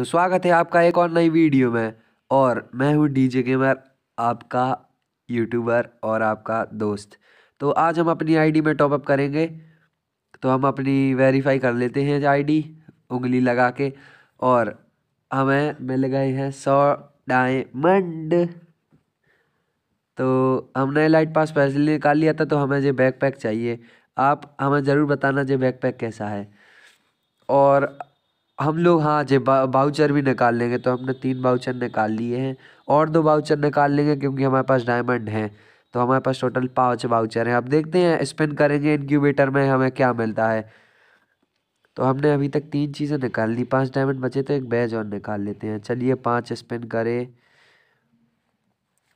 तो स्वागत है आपका एक और नई वीडियो में और मैं हूँ डीजे गेमर आपका यूट्यूबर और आपका दोस्त तो आज हम अपनी आईडी में टॉपअप करेंगे तो हम अपनी वेरीफाई कर लेते हैं आईडी उंगली लगा के और हमें मिल गए हैं सौ डायमंड तो हमने लाइट पास पैसे निकाल लिया था तो हमें जो बैकपैक चाहिए आप हमें ज़रूर बताना जो बैकपैक कैसा है और हम लोग हाँ जे बाउचर भी निकाल लेंगे तो हमने तीन बाउचर निकाल लिए हैं और दो बाउचर निकाल लेंगे क्योंकि हमारे पास डायमंड हैं तो हमारे पास टोटल पाँच बाउचर हैं अब देखते हैं स्पिन करेंगे इनक्यूबेटर में हमें क्या मिलता है तो हमने अभी तक तीन चीज़ें निकाल ली पाँच डायमंड बचे तो एक बैज और निकाल लेते हैं चलिए पाँच स्पिन करें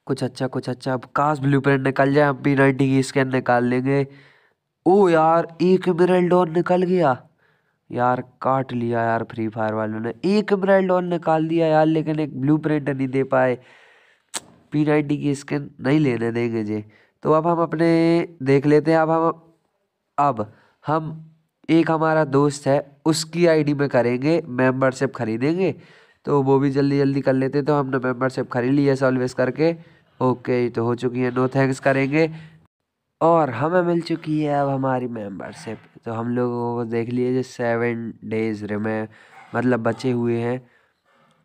कुछ अच्छा कुछ अच्छा अब काश ब्लू प्रिंट निकल जाए हम पी नाइनटी की स्कैन निकाल लेंगे ओ यार एक मिरल डॉन निकल गया यार काट लिया यार फ्री फायर वालों ने एक एमराइल्ड और निकाल दिया यार लेकिन एक ब्लू प्रिंट नहीं दे पाए पी नाइनटी की स्किन नहीं लेने देंगे जी तो अब हम अपने देख लेते हैं अब हम अब हम एक हमारा दोस्त है उसकी आईडी में करेंगे मेंबरशिप खरीदेंगे तो वो भी जल्दी जल्दी कर लेते तो हमने मेंबरशिप खरीद ली है सॉल्वेस करके ओके तो हो चुकी है नो थैंक्स करेंगे और हमें मिल चुकी है अब हमारी मेंबरशिप तो हम लोगों को देख लीजिए सेवन डेज रिमे मतलब बचे हुए हैं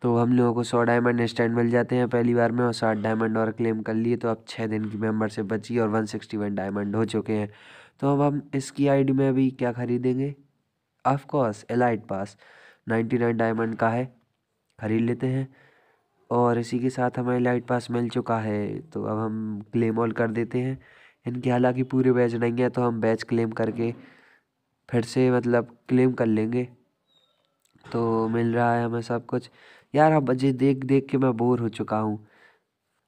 तो हम लोगों को सौ डायमंड इंस्टेंट मिल जाते हैं पहली बार में और साठ डायमंड और क्लेम कर लिए तो अब छः दिन की मेंबरशिप बची और वन सिक्सटी वन डायमंड हो चुके हैं तो अब हम इसकी आईडी में अभी क्या खरीदेंगे of course elite pass ninety nine diamond का है ख़रीद लेते हैं और इसी के साथ हमें लाइट पास मिल चुका है तो अब हम क्लेम ऑल कर देते हैं इनके हालांकि पूरे बैच नहीं है तो हम बैच क्लेम करके फिर से मतलब क्लेम कर लेंगे तो मिल रहा है हमें सब कुछ यार अब अजय देख देख के मैं बोर हो चुका हूँ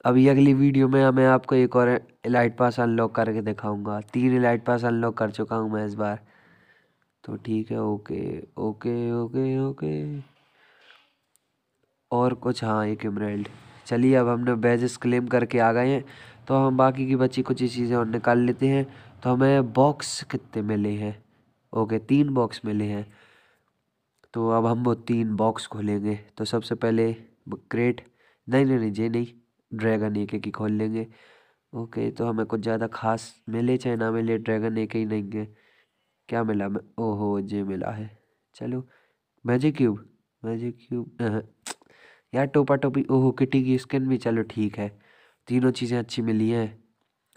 अभी अगली वीडियो में मैं आपको एक और एलाइट पास अनलॉक करके दिखाऊंगा तीन एलाइट पास अनलॉक कर चुका हूँ मैं इस बार तो ठीक है ओके ओके ओके ओके और कुछ हाँ एक इमरेल्ड चलिए अब हमने बैजेस क्लेम करके आ गए हैं तो हम बाकी की बची कुछ ही चीज़ें और निकाल लेते हैं तो हमें बॉक्स कितने मिले हैं ओके तीन बॉक्स मिले हैं तो अब हम वो तीन बॉक्स खोलेंगे तो सबसे पहले क्रेट नहीं नहीं नहीं जे नहीं ड्रैगन एक एक ही खोल लेंगे ओके तो हमें कुछ ज़्यादा खास मिले चाहे ना मिले ड्रैगन एक ही नहीं है क्या मिला ओहो जे मिला है चलो मैजिक क्यूब मैजिक क्यूब यार टोपा टोपी ओहो किटी की स्किन भी चलो ठीक है तीनों चीज़ें अच्छी मिली हैं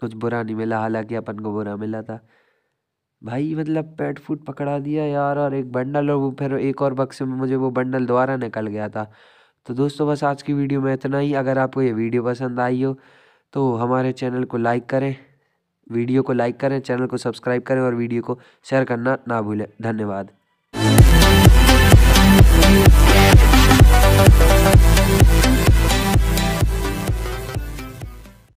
कुछ बुरा नहीं मिला हालांकि अपन को बुरा मिला था भाई मतलब पेट फूड पकड़ा दिया यार और एक बंडल और वो फिर एक और बक्से में मुझे वो बंडल दोबारा निकल गया था तो दोस्तों बस आज की वीडियो में इतना ही अगर आपको ये वीडियो पसंद आई हो तो हमारे चैनल को लाइक करें वीडियो को लाइक करें चैनल को सब्सक्राइब करें और वीडियो को शेयर करना ना भूलें धन्यवाद